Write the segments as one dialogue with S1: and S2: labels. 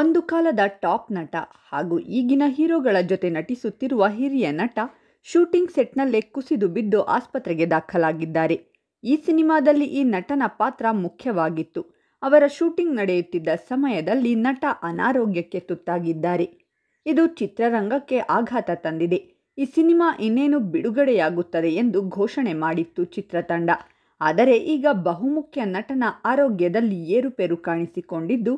S1: ಒಂದು ಕಾಲದ ಟಾಪ್ ನಟ ಹಾಗೂ ಈಗಿನ ಹೀರೋಗಳ ಜೊತೆ ನಟಿಸುತ್ತಿರುವ ಹಿರಿಯ ನಟ ಶೂಟಿಂಗ್ ಸೆಟ್ನಲ್ಲೇ ಕುಸಿದು ಬಿದ್ದು ಆಸ್ಪತ್ರೆಗೆ ದಾಖಲಾಗಿದ್ದಾರೆ ಈ ಸಿನಿಮಾದಲ್ಲಿ ಈ ನಟನ ಪಾತ್ರ ಮುಖ್ಯವಾಗಿತ್ತು ಅವರ ಶೂಟಿಂಗ್ ನಡೆಯುತ್ತಿದ್ದ ಸಮಯದಲ್ಲಿ ನಟ ಅನಾರೋಗ್ಯಕ್ಕೆ ತುತ್ತಾಗಿದ್ದಾರೆ ಇದು ಚಿತ್ರರಂಗಕ್ಕೆ ಆಘಾತ ತಂದಿದೆ ಈ ಸಿನಿಮಾ ಇನ್ನೇನು ಬಿಡುಗಡೆಯಾಗುತ್ತದೆ ಎಂದು ಘೋಷಣೆ ಮಾಡಿತ್ತು ಚಿತ್ರತಂಡ ಆದರೆ ಈಗ ಬಹುಮುಖ್ಯ ನಟನ ಆರೋಗ್ಯದಲ್ಲಿ ಏರುಪೇರು ಕಾಣಿಸಿಕೊಂಡಿದ್ದು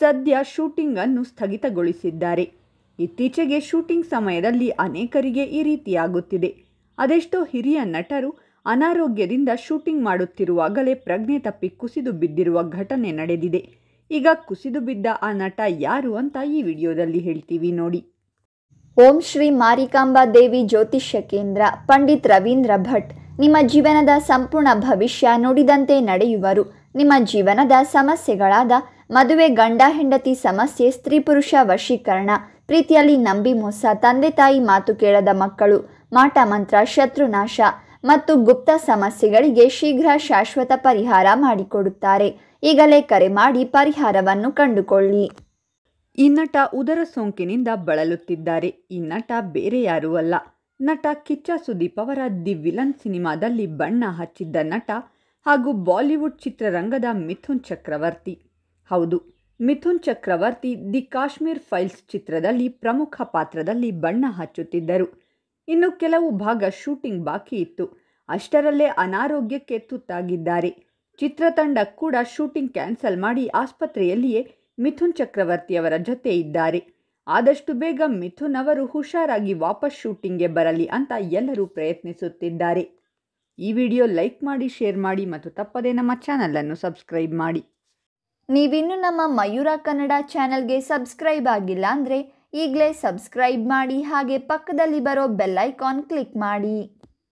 S1: ಸದ್ಯ ಶೂಟಿಂಗ್ ಅನ್ನು ಸ್ಥಗಿತಗೊಳಿಸಿದ್ದಾರೆ ಇತ್ತೀಚೆಗೆ ಶೂಟಿಂಗ್ ಸಮಯದಲ್ಲಿ ಅನೇಕರಿಗೆ ಈ ರೀತಿಯಾಗುತ್ತಿದೆ ಅದೆಷ್ಟೋ ಹಿರಿಯ ನಟರು ಅನಾರೋಗ್ಯದಿಂದ ಶೂಟಿಂಗ್ ಮಾಡುತ್ತಿರುವಾಗಲೇ ಪ್ರಜ್ಞೆ ತಪ್ಪಿ ಕುಸಿದು ಬಿದ್ದಿರುವ ಘಟನೆ ನಡೆದಿದೆ ಈಗ ಕುಸಿದು ಬಿದ್ದ ಆ ನಟ ಯಾರು ಅಂತ ಈ ವಿಡಿಯೋದಲ್ಲಿ ಹೇಳ್ತೀವಿ ನೋಡಿ
S2: ಓಂ ಶ್ರೀ ಮಾರಿಕಾಂಬಾ ದೇವಿ ಜ್ಯೋತಿಷ್ಯ ಕೇಂದ್ರ ಪಂಡಿತ್ ರವೀಂದ್ರ ಭಟ್ ನಿಮ್ಮ ಜೀವನದ ಸಂಪೂರ್ಣ ಭವಿಷ್ಯ ನುಡಿದಂತೆ ನಡೆಯುವರು ನಿಮ್ಮ ಜೀವನದ ಸಮಸ್ಯೆಗಳಾದ ಮದುವೆ ಗಂಡ ಹೆಂಡತಿ ಸಮಸ್ಯೆ ಸ್ತ್ರೀ ಪುರುಷ ವಶೀಕರಣ ಪ್ರೀತಿಯಲ್ಲಿ ನಂಬಿ ಮೋಸ ತಂದೆ ತಾಯಿ ಮಾತು ಕೇಳದ ಮಕ್ಕಳು ಮಾಟ ಮಂತ್ರ ಶತ್ರುನಾಶ ಮತ್ತು ಗುಪ್ತ ಸಮಸ್ಯೆಗಳಿಗೆ ಶೀಘ್ರ ಶಾಶ್ವತ ಪರಿಹಾರ ಮಾಡಿಕೊಡುತ್ತಾರೆ ಈಗಲೇ ಕರೆ ಮಾಡಿ ಪರಿಹಾರವನ್ನು ಕಂಡುಕೊಳ್ಳಿ
S1: ಈ ನಟ ಉದರ ಸೋಂಕಿನಿಂದ ಬಳಲುತ್ತಿದ್ದಾರೆ ಈ ನಟ ಬೇರೆ ಯಾರೂ ಅಲ್ಲ ನಟ ಕಿಚ್ಚ ಸುದೀಪ್ ಅವರ ದಿ ವಿಲನ್ ಸಿನಿಮಾದಲ್ಲಿ ಬಣ್ಣ ಹಚ್ಚಿದ್ದ ನಟ ಹಾಗೂ ಬಾಲಿವುಡ್ ಚಿತ್ರರಂಗದ ಮಿಥುನ್ ಚಕ್ರವರ್ತಿ ಹೌದು ಮಿಥುನ್ ಚಕ್ರವರ್ತಿ ದಿ ಕಾಶ್ಮೀರ್ ಫೈಲ್ಸ್ ಚಿತ್ರದಲ್ಲಿ ಪ್ರಮುಖ ಪಾತ್ರದಲ್ಲಿ ಬಣ್ಣ ಹಚ್ಚುತ್ತಿದ್ದರು ಇನ್ನು ಕೆಲವು ಭಾಗ ಶೂಟಿಂಗ್ ಬಾಕಿ ಇತ್ತು ಅಷ್ಟರಲ್ಲೇ ಅನಾರೋಗ್ಯಕ್ಕೆ ತುತ್ತಾಗಿದ್ದಾರೆ ಚಿತ್ರತಂಡ ಕೂಡ ಶೂಟಿಂಗ್ ಕ್ಯಾನ್ಸಲ್ ಮಾಡಿ ಆಸ್ಪತ್ರೆಯಲ್ಲಿಯೇ ಮಿಥುನ್ ಚಕ್ರವರ್ತಿಯವರ ಜೊತೆ ಇದ್ದಾರೆ ಆದಷ್ಟು ಬೇಗ ಮಿಥುನ್ ಅವರು ಹುಷಾರಾಗಿ ವಾಪಸ್ ಶೂಟಿಂಗ್ಗೆ ಬರಲಿ ಅಂತ ಎಲ್ಲರೂ ಪ್ರಯತ್ನಿಸುತ್ತಿದ್ದಾರೆ ಈ ವಿಡಿಯೋ ಲೈಕ್ ಮಾಡಿ ಶೇರ್ ಮಾಡಿ ಮತ್ತು ತಪ್ಪದೇ ನಮ್ಮ ಚಾನಲನ್ನು ಸಬ್ಸ್ಕ್ರೈಬ್ ಮಾಡಿ
S2: ನೀವಿನ್ನೂ ನಮ್ಮ ಮಯೂರ ಕನ್ನಡ ಚಾನೆಲ್ಗೆ ಸಬ್ಸ್ಕ್ರೈಬ್ ಆಗಿಲ್ಲ ಅಂದರೆ ಈಗಲೇ ಸಬ್ಸ್ಕ್ರೈಬ್ ಮಾಡಿ ಹಾಗೆ ಪಕ್ಕದಲ್ಲಿ ಬರೋ ಬೆಲ್ಲೈಕಾನ್ ಕ್ಲಿಕ್ ಮಾಡಿ